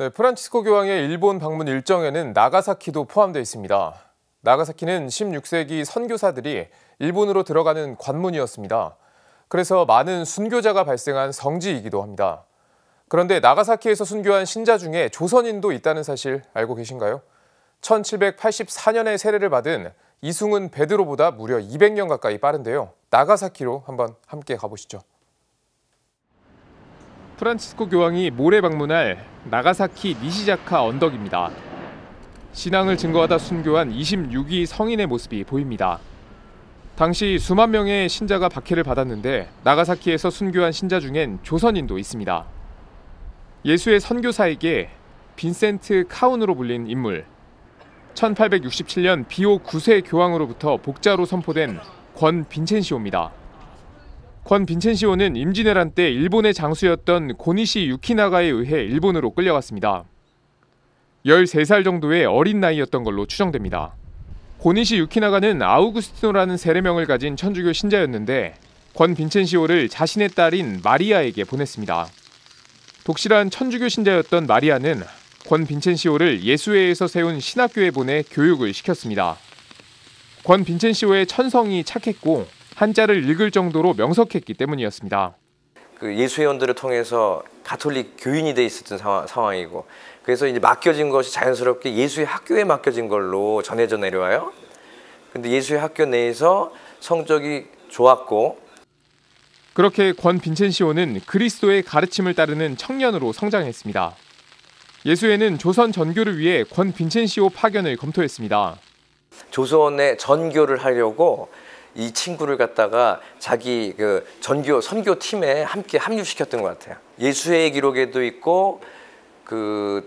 네, 프란치스코 교황의 일본 방문 일정에는 나가사키도 포함되어 있습니다. 나가사키는 16세기 선교사들이 일본으로 들어가는 관문이었습니다. 그래서 많은 순교자가 발생한 성지이기도 합니다. 그런데 나가사키에서 순교한 신자 중에 조선인도 있다는 사실 알고 계신가요? 1784년에 세례를 받은 이승은 베드로보다 무려 200년 가까이 빠른데요. 나가사키로 한번 함께 가보시죠. 프란치스코 교황이 모레 방문할 나가사키 니시자카 언덕입니다. 신앙을 증거하다 순교한 26위 성인의 모습이 보입니다. 당시 수만 명의 신자가 박해를 받았는데 나가사키에서 순교한 신자 중엔 조선인도 있습니다. 예수의 선교사에게 빈센트 카운으로 불린 인물, 1867년 비오 9세 교황으로부터 복자로 선포된 권 빈첸시오입니다. 권 빈첸시오는 임진왜란 때 일본의 장수였던 고니시 유키나가에 의해 일본으로 끌려갔습니다. 13살 정도의 어린 나이였던 걸로 추정됩니다. 고니시 유키나가는 아우구스티노라는 세례명을 가진 천주교 신자였는데 권 빈첸시오를 자신의 딸인 마리아에게 보냈습니다. 독실한 천주교 신자였던 마리아는 권 빈첸시오를 예수회에서 세운 신학교에 보내 교육을 시켰습니다. 권 빈첸시오의 천성이 착했고 한자를 읽을 정도로 명석했기 때문이었습니다. 그 예수회원들을 통해서 가톨릭 교인이 돼 있었던 상황, 상황이고 그래서 이제 맡겨진 것이 자연스럽게 예수의 학교에 맡겨진 걸로 전해져 내려와요. 근데 예수의 학교 내에서 성적이 좋았고 그렇게 권 빈첸시오는 그리스도의 가르침을 따르는 청년으로 성장했습니다. 예수회는 조선 전교를 위해 권 빈첸시오 파견을 검토했습니다. 조선의 전교를 하려고 이 친구를 갖다가 자기 그 전교 선교 팀에 함께 합류시켰던 것 같아요. 예수의 기록에도 있고 그,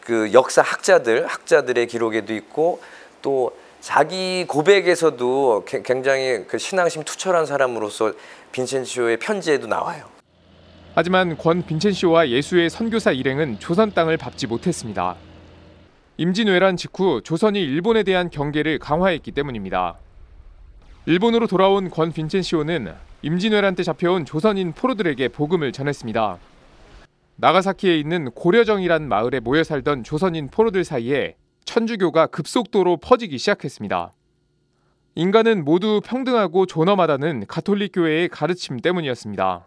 그 역사 학자들 학자들의 기록에도 있고 또 자기 고백에서도 굉장히 그 신앙심 투철한 사람으로서 빈첸시오의 편지에도 나와요. 하지만 권 빈첸시오와 예수의 선교사 일행은 조선 땅을 밟지 못했습니다. 임진왜란 직후 조선이 일본에 대한 경계를 강화했기 때문입니다. 일본으로 돌아온 권 빈첸시오는 임진왜란 때 잡혀온 조선인 포로들에게 복음을 전했습니다. 나가사키에 있는 고려정이란 마을에 모여 살던 조선인 포로들 사이에 천주교가 급속도로 퍼지기 시작했습니다. 인간은 모두 평등하고 존엄하다는 가톨릭 교회의 가르침 때문이었습니다.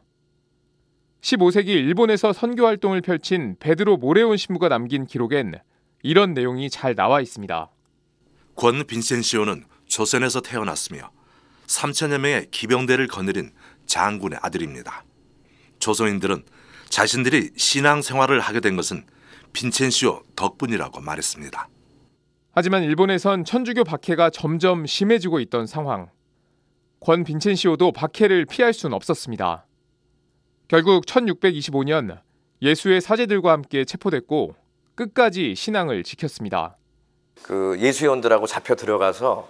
15세기 일본에서 선교 활동을 펼친 베드로 모레온 신부가 남긴 기록엔 이런 내용이 잘 나와 있습니다. 권 빈센시오는 조선에서 태어났으며 3천여 명의 기병대를 거느린 장군의 아들입니다. 조선인들은 자신들이 신앙생활을 하게 된 것은 빈첸시오 덕분이라고 말했습니다. 하지만 일본에선 천주교 박해가 점점 심해지고 있던 상황. 권 빈첸시오도 박해를 피할 순 없었습니다. 결국 1625년 예수의 사제들과 함께 체포됐고 끝까지 신앙을 지켰습니다. 그 예수연들하고 잡혀 들어가서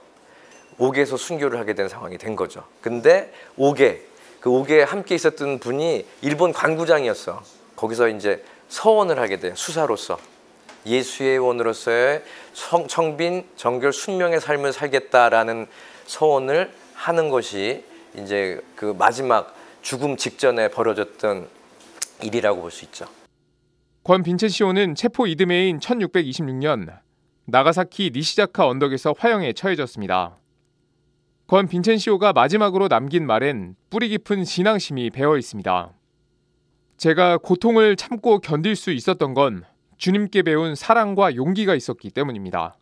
옥에서 순교를 하게 된 상황이 된 거죠. 근데 옥에 그 옥에 함께 있었던 분이 일본 관구장이었어. 거기서 이제 서원을 하게 돼 수사로서 예수의 원으로서의 청, 청빈 정결 순명의 삶을 살겠다라는 서원을 하는 것이 이제 그 마지막 죽음 직전에 벌어졌던 일이라고 볼 수 있죠. 권 빈첸시오는 체포 이듬해인 1626년 나가사키 니시자카 언덕에서 화형에 처해졌습니다. 권 빈첸시오가 마지막으로 남긴 말엔 뿌리 깊은 진앙심이 배어 있습니다. 제가 고통을 참고 견딜 수 있었던 건 주님께 배운 사랑과 용기가 있었기 때문입니다.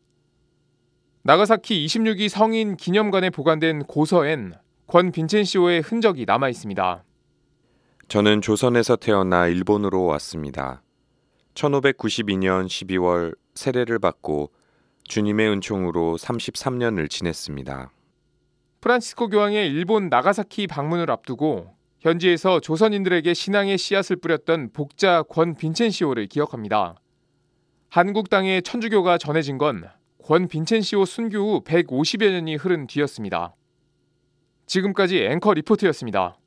나가사키 26기 성인 기념관에 보관된 고서엔 권 빈첸시오의 흔적이 남아 있습니다. 저는 조선에서 태어나 일본으로 왔습니다. 1592년 12월 세례를 받고 주님의 은총으로 33년을 지냈습니다. 프란치스코 교황의 일본 나가사키 방문을 앞두고 현지에서 조선인들에게 신앙의 씨앗을 뿌렸던 복자 권 빈첸시오를 기억합니다. 한국 땅에 천주교가 전해진 건 권 빈첸시오 순교 후 150여 년이 흐른 뒤였습니다. 지금까지 앵커 리포트였습니다.